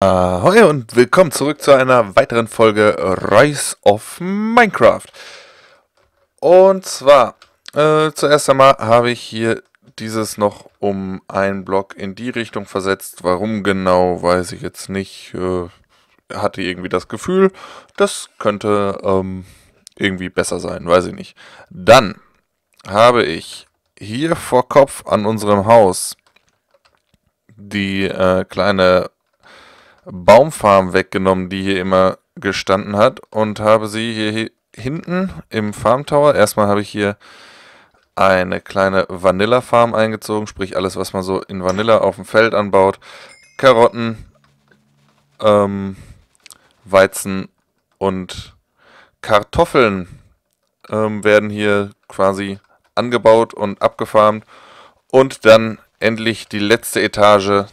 Ahoi äh, und willkommen zurück zu einer weiteren Folge Rise of Minecraft. Und zwar, äh, zuerst einmal habe ich hier dieses noch um einen Block in die Richtung versetzt. Warum genau, weiß ich jetzt nicht. Äh, hatte irgendwie das Gefühl, das könnte ähm, irgendwie besser sein, weiß ich nicht. Dann habe ich hier vor Kopf an unserem Haus die äh, kleine Baumfarm weggenommen, die hier immer gestanden hat und habe sie hier hinten im Farm Tower. Erstmal habe ich hier eine kleine Vanilla Farm eingezogen, sprich alles, was man so in Vanilla auf dem Feld anbaut. Karotten, ähm, Weizen und Kartoffeln ähm, werden hier quasi angebaut und abgefarmt. Und dann endlich die letzte Etage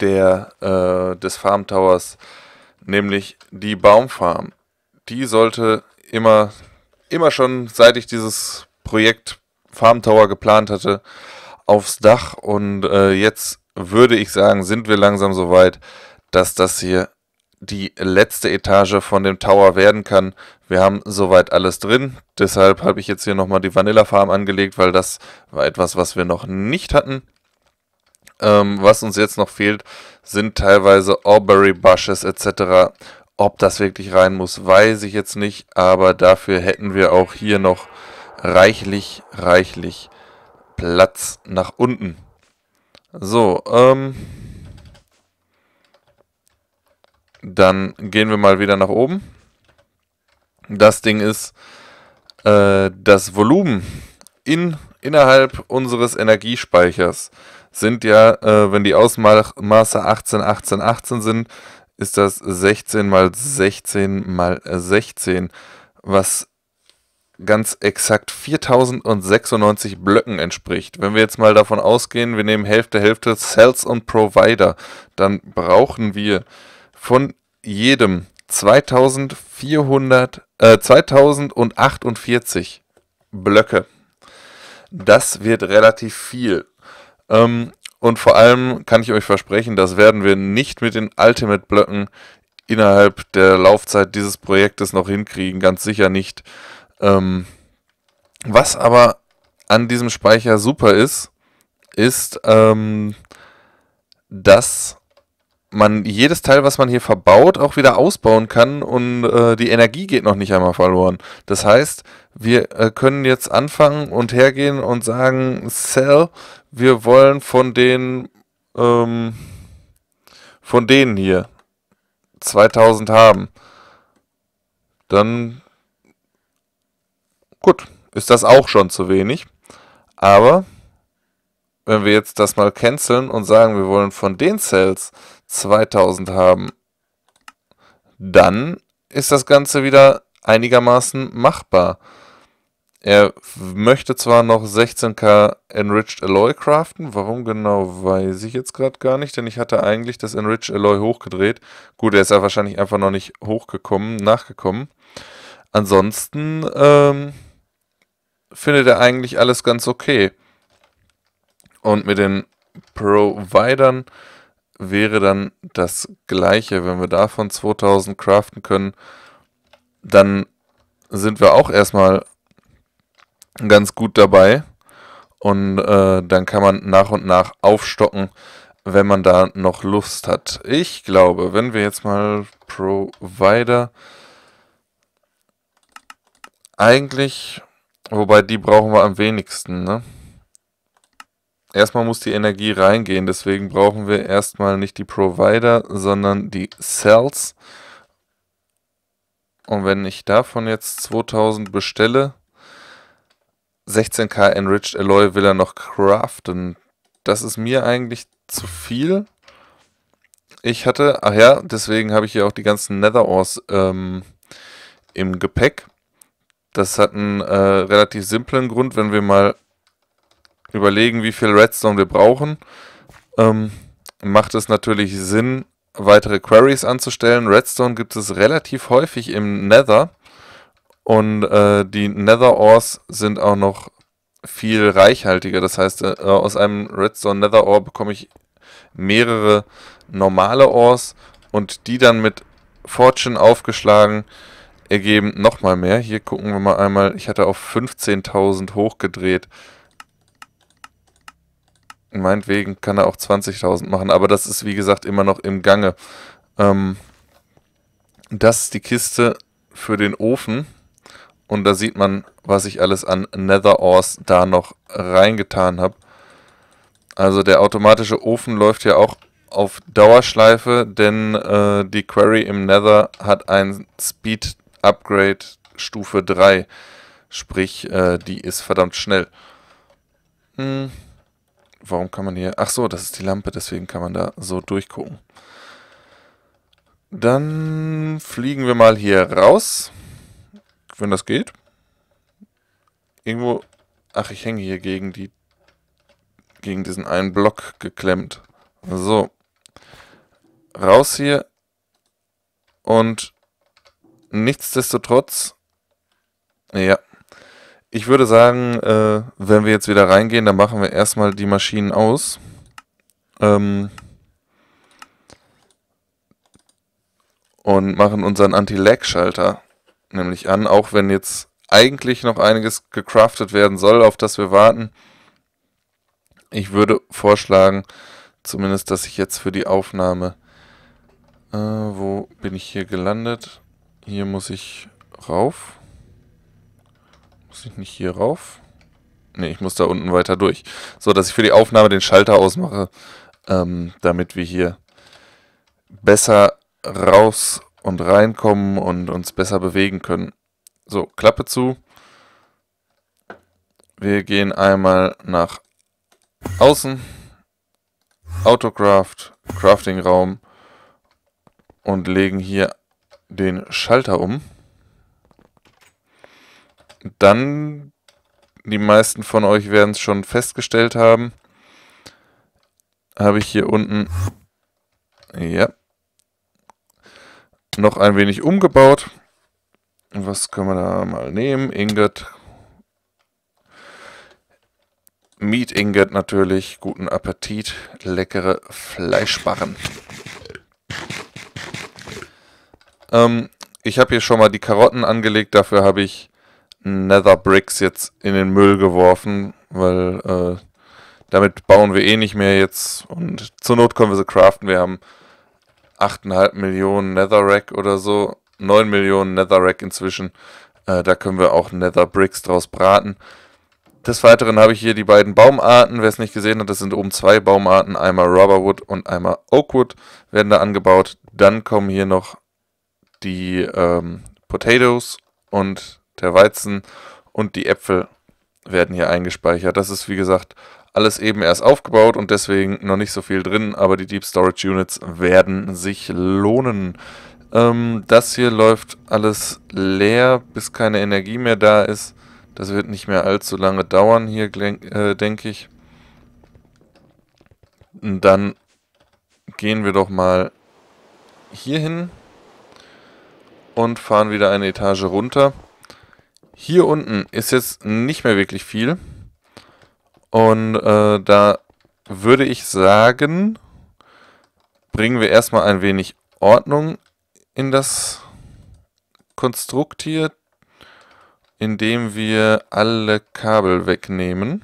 der, äh, des Farm Towers, nämlich die Baumfarm. Die sollte immer, immer schon, seit ich dieses Projekt Farm Tower geplant hatte, aufs Dach. Und äh, jetzt würde ich sagen, sind wir langsam so weit, dass das hier die letzte Etage von dem Tower werden kann. Wir haben soweit alles drin. Deshalb habe ich jetzt hier nochmal die Vanilla Farm angelegt, weil das war etwas, was wir noch nicht hatten. Ähm, was uns jetzt noch fehlt, sind teilweise Aubrey-Bushes etc. Ob das wirklich rein muss, weiß ich jetzt nicht, aber dafür hätten wir auch hier noch reichlich, reichlich Platz nach unten. So, ähm, dann gehen wir mal wieder nach oben. Das Ding ist, äh, das Volumen in, innerhalb unseres Energiespeichers sind ja, äh, wenn die Ausmaße 18, 18, 18 sind, ist das 16 mal 16 mal 16, äh, was ganz exakt 4096 Blöcken entspricht. Wenn wir jetzt mal davon ausgehen, wir nehmen Hälfte, Hälfte Sales und Provider, dann brauchen wir von jedem 2400, äh, 2048 Blöcke. Das wird relativ viel. Ähm, und vor allem kann ich euch versprechen, das werden wir nicht mit den Ultimate-Blöcken innerhalb der Laufzeit dieses Projektes noch hinkriegen, ganz sicher nicht. Ähm, was aber an diesem Speicher super ist, ist, ähm, dass man jedes Teil, was man hier verbaut, auch wieder ausbauen kann und äh, die Energie geht noch nicht einmal verloren. Das heißt, wir äh, können jetzt anfangen und hergehen und sagen, Cell, wir wollen von den ähm, von denen hier 2000 haben. Dann gut, ist das auch schon zu wenig. Aber wenn wir jetzt das mal canceln und sagen, wir wollen von den Cells 2000 haben, dann ist das Ganze wieder einigermaßen machbar. Er möchte zwar noch 16k Enriched Alloy craften, warum genau weiß ich jetzt gerade gar nicht, denn ich hatte eigentlich das Enriched Alloy hochgedreht. Gut, er ist ja wahrscheinlich einfach noch nicht hochgekommen, nachgekommen. Ansonsten ähm, findet er eigentlich alles ganz okay. Und mit den Providern wäre dann das gleiche. Wenn wir davon 2000 craften können, dann sind wir auch erstmal ganz gut dabei. Und äh, dann kann man nach und nach aufstocken, wenn man da noch Lust hat. Ich glaube, wenn wir jetzt mal Provider eigentlich, wobei die brauchen wir am wenigsten, ne? erstmal muss die Energie reingehen, deswegen brauchen wir erstmal nicht die Provider, sondern die Cells. Und wenn ich davon jetzt 2000 bestelle, 16k Enriched Alloy will er noch craften. Das ist mir eigentlich zu viel. Ich hatte, ach ja, deswegen habe ich hier auch die ganzen Nether Ores ähm, im Gepäck. Das hat einen äh, relativ simplen Grund, wenn wir mal überlegen, wie viel Redstone wir brauchen, ähm, macht es natürlich Sinn, weitere Queries anzustellen. Redstone gibt es relativ häufig im Nether und äh, die Nether Ores sind auch noch viel reichhaltiger. Das heißt, äh, aus einem Redstone Nether Ore bekomme ich mehrere normale Ores und die dann mit Fortune aufgeschlagen ergeben nochmal mehr. Hier gucken wir mal einmal. Ich hatte auf 15.000 hochgedreht meinetwegen kann er auch 20.000 machen, aber das ist wie gesagt immer noch im Gange. Ähm, das ist die Kiste für den Ofen und da sieht man, was ich alles an Nether Ores da noch reingetan habe. Also der automatische Ofen läuft ja auch auf Dauerschleife, denn äh, die Query im Nether hat ein Speed Upgrade Stufe 3. Sprich, äh, die ist verdammt schnell. Hm, Warum kann man hier... Ach so, das ist die Lampe, deswegen kann man da so durchgucken. Dann fliegen wir mal hier raus. Wenn das geht. Irgendwo... Ach, ich hänge hier gegen die... Gegen diesen einen Block geklemmt. So. Raus hier. Und nichtsdestotrotz... Ja, ich würde sagen, äh, wenn wir jetzt wieder reingehen, dann machen wir erstmal die Maschinen aus. Ähm und machen unseren Anti-Lag-Schalter nämlich an, auch wenn jetzt eigentlich noch einiges gecraftet werden soll, auf das wir warten. Ich würde vorschlagen, zumindest, dass ich jetzt für die Aufnahme... Äh, wo bin ich hier gelandet? Hier muss ich rauf. Muss ich nicht hier rauf? Ne, ich muss da unten weiter durch. So, dass ich für die Aufnahme den Schalter ausmache, ähm, damit wir hier besser raus und reinkommen und uns besser bewegen können. So, Klappe zu. Wir gehen einmal nach außen. Autocraft, Crafting Raum und legen hier den Schalter um dann, die meisten von euch werden es schon festgestellt haben, habe ich hier unten, ja, noch ein wenig umgebaut. Was können wir da mal nehmen? Ingot. Meat Ingot natürlich. Guten Appetit. Leckere Fleischbarren. Ähm, ich habe hier schon mal die Karotten angelegt. Dafür habe ich Nether Bricks jetzt in den Müll geworfen, weil äh, damit bauen wir eh nicht mehr jetzt und zur Not können wir sie craften. Wir haben 8,5 Millionen Netherrack oder so, 9 Millionen Netherrack inzwischen. Äh, da können wir auch Nether Bricks draus braten. Des Weiteren habe ich hier die beiden Baumarten. Wer es nicht gesehen hat, das sind oben zwei Baumarten. Einmal Rubberwood und einmal Oakwood werden da angebaut. Dann kommen hier noch die ähm, Potatoes und der Weizen und die Äpfel werden hier eingespeichert. Das ist wie gesagt alles eben erst aufgebaut und deswegen noch nicht so viel drin, aber die Deep Storage Units werden sich lohnen. Ähm, das hier läuft alles leer, bis keine Energie mehr da ist. Das wird nicht mehr allzu lange dauern hier, äh, denke ich. Und dann gehen wir doch mal hier hin und fahren wieder eine Etage runter. Hier unten ist jetzt nicht mehr wirklich viel. Und äh, da würde ich sagen, bringen wir erstmal ein wenig Ordnung in das Konstrukt hier, indem wir alle Kabel wegnehmen.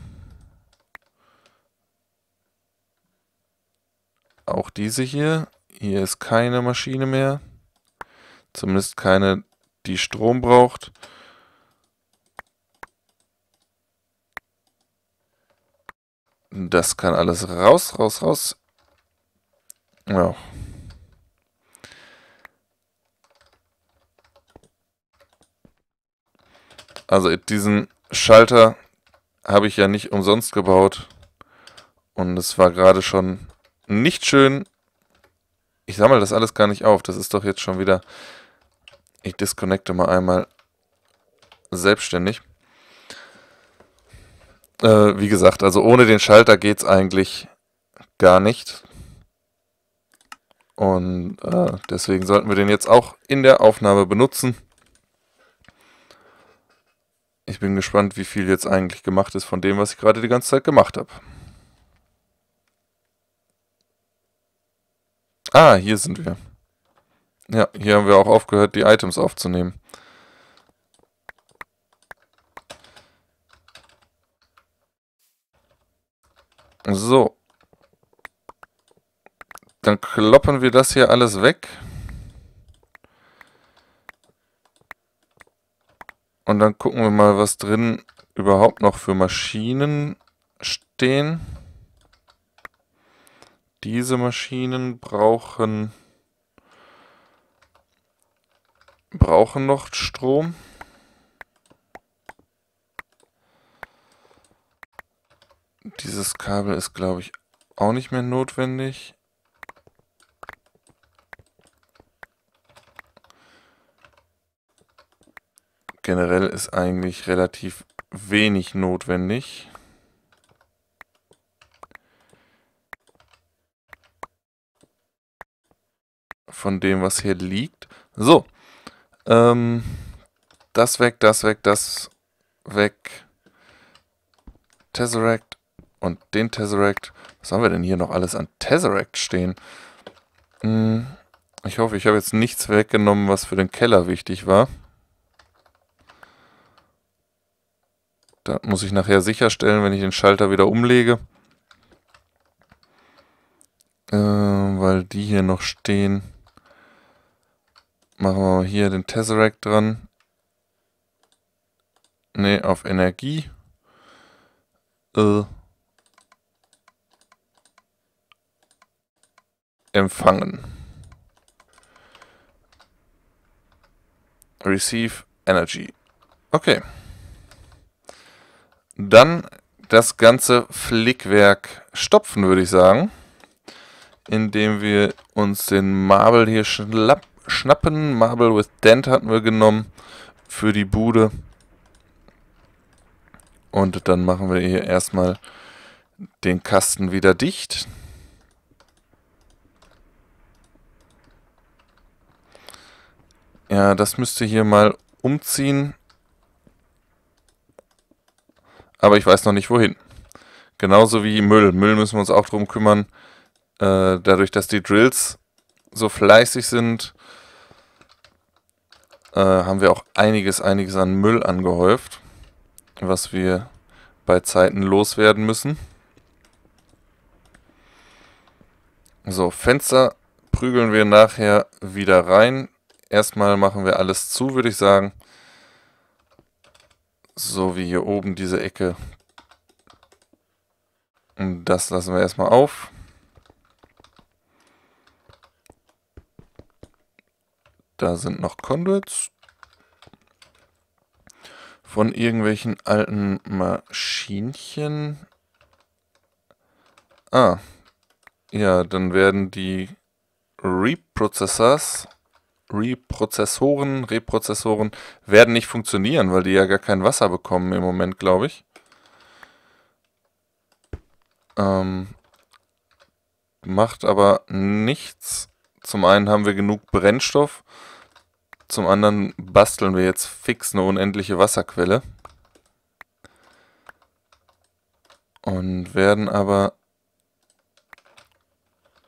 Auch diese hier. Hier ist keine Maschine mehr. Zumindest keine, die Strom braucht. Das kann alles raus, raus, raus. Ja. Also diesen Schalter habe ich ja nicht umsonst gebaut. Und es war gerade schon nicht schön. Ich sammle das alles gar nicht auf. Das ist doch jetzt schon wieder... Ich disconnecte mal einmal selbstständig. Äh, wie gesagt, also ohne den Schalter geht es eigentlich gar nicht. Und äh, deswegen sollten wir den jetzt auch in der Aufnahme benutzen. Ich bin gespannt, wie viel jetzt eigentlich gemacht ist von dem, was ich gerade die ganze Zeit gemacht habe. Ah, hier sind wir. Ja, hier haben wir auch aufgehört, die Items aufzunehmen. So. Dann kloppen wir das hier alles weg. Und dann gucken wir mal, was drin überhaupt noch für Maschinen stehen. Diese Maschinen brauchen, brauchen noch Strom. Dieses Kabel ist, glaube ich, auch nicht mehr notwendig. Generell ist eigentlich relativ wenig notwendig. Von dem, was hier liegt. So. Ähm, das weg, das weg, das weg. Tesseract und den Tesseract. Was haben wir denn hier noch alles an Tesseract stehen? Hm, ich hoffe, ich habe jetzt nichts weggenommen, was für den Keller wichtig war. Da muss ich nachher sicherstellen, wenn ich den Schalter wieder umlege. Äh, weil die hier noch stehen. Machen wir hier den Tesseract dran. Ne, auf Energie. Äh, empfangen. Receive Energy. Okay. Dann das ganze Flickwerk stopfen, würde ich sagen. Indem wir uns den Marble hier schnapp, schnappen. Marble with Dent hatten wir genommen für die Bude. Und dann machen wir hier erstmal den Kasten wieder dicht. Ja, das müsste hier mal umziehen. Aber ich weiß noch nicht wohin. Genauso wie Müll. Müll müssen wir uns auch drum kümmern. Äh, dadurch, dass die Drills so fleißig sind, äh, haben wir auch einiges, einiges an Müll angehäuft, was wir bei Zeiten loswerden müssen. So, Fenster prügeln wir nachher wieder rein. Erstmal machen wir alles zu, würde ich sagen. So wie hier oben diese Ecke. Und das lassen wir erstmal auf. Da sind noch Conduits. Von irgendwelchen alten Maschinchen. Ah. Ja, dann werden die Reprozessors Reprozessoren, Reprozessoren werden nicht funktionieren, weil die ja gar kein Wasser bekommen im Moment, glaube ich. Ähm, macht aber nichts. Zum einen haben wir genug Brennstoff, zum anderen basteln wir jetzt fix eine unendliche Wasserquelle. Und werden aber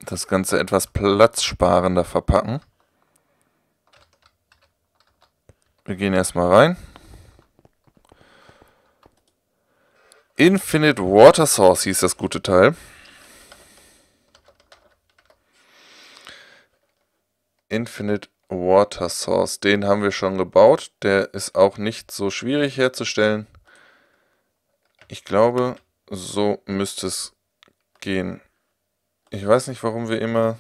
das Ganze etwas platzsparender verpacken. Wir gehen erstmal rein. Infinite Water Source hieß das gute Teil. Infinite Water Source, den haben wir schon gebaut. Der ist auch nicht so schwierig herzustellen. Ich glaube, so müsste es gehen. Ich weiß nicht, warum wir immer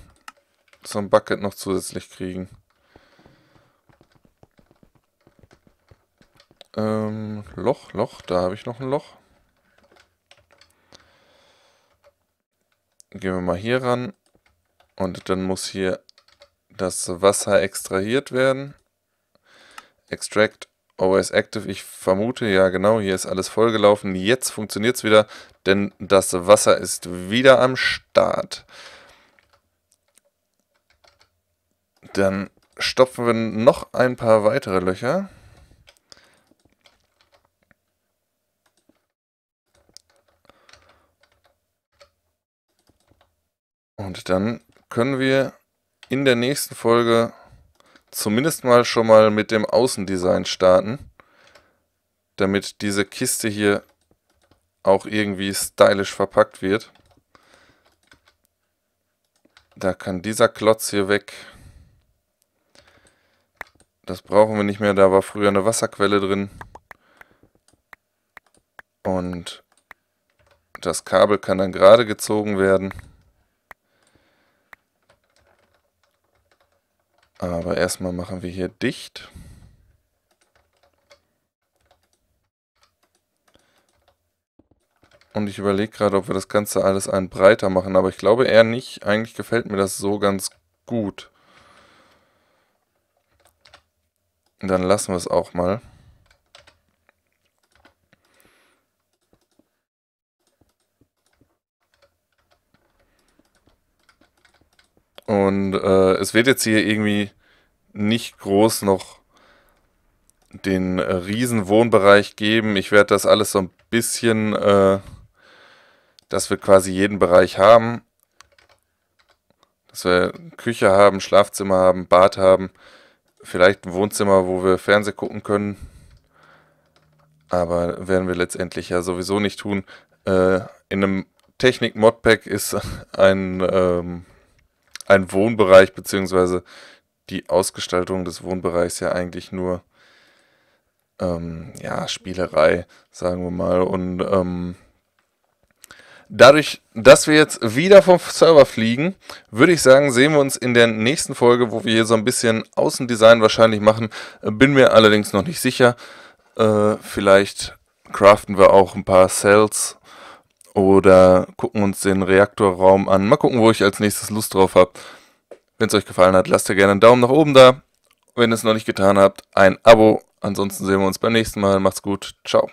so ein Bucket noch zusätzlich kriegen. Ähm, Loch, Loch, da habe ich noch ein Loch. Gehen wir mal hier ran. Und dann muss hier das Wasser extrahiert werden. Extract always Active. Ich vermute, ja genau, hier ist alles vollgelaufen. Jetzt funktioniert es wieder, denn das Wasser ist wieder am Start. Dann stopfen wir noch ein paar weitere Löcher. Und dann können wir in der nächsten Folge zumindest mal schon mal mit dem Außendesign starten, damit diese Kiste hier auch irgendwie stylisch verpackt wird. Da kann dieser Klotz hier weg. Das brauchen wir nicht mehr, da war früher eine Wasserquelle drin. Und das Kabel kann dann gerade gezogen werden. Aber erstmal machen wir hier dicht. Und ich überlege gerade, ob wir das Ganze alles einen breiter machen, aber ich glaube eher nicht. Eigentlich gefällt mir das so ganz gut. Dann lassen wir es auch mal. Und äh, es wird jetzt hier irgendwie nicht groß noch den äh, riesen Wohnbereich geben. Ich werde das alles so ein bisschen, äh, dass wir quasi jeden Bereich haben. Dass wir Küche haben, Schlafzimmer haben, Bad haben. Vielleicht ein Wohnzimmer, wo wir Fernsehen gucken können. Aber werden wir letztendlich ja sowieso nicht tun. Äh, in einem Technik-Modpack ist ein ähm, ein Wohnbereich beziehungsweise die Ausgestaltung des Wohnbereichs ja eigentlich nur ähm, ja, Spielerei, sagen wir mal. Und ähm, dadurch, dass wir jetzt wieder vom Server fliegen, würde ich sagen, sehen wir uns in der nächsten Folge, wo wir hier so ein bisschen Außendesign wahrscheinlich machen. Bin mir allerdings noch nicht sicher. Äh, vielleicht craften wir auch ein paar Cells oder gucken uns den Reaktorraum an. Mal gucken, wo ich als nächstes Lust drauf habe. Wenn es euch gefallen hat, lasst ja gerne einen Daumen nach oben da. Wenn ihr es noch nicht getan habt, ein Abo. Ansonsten sehen wir uns beim nächsten Mal. Macht's gut. Ciao.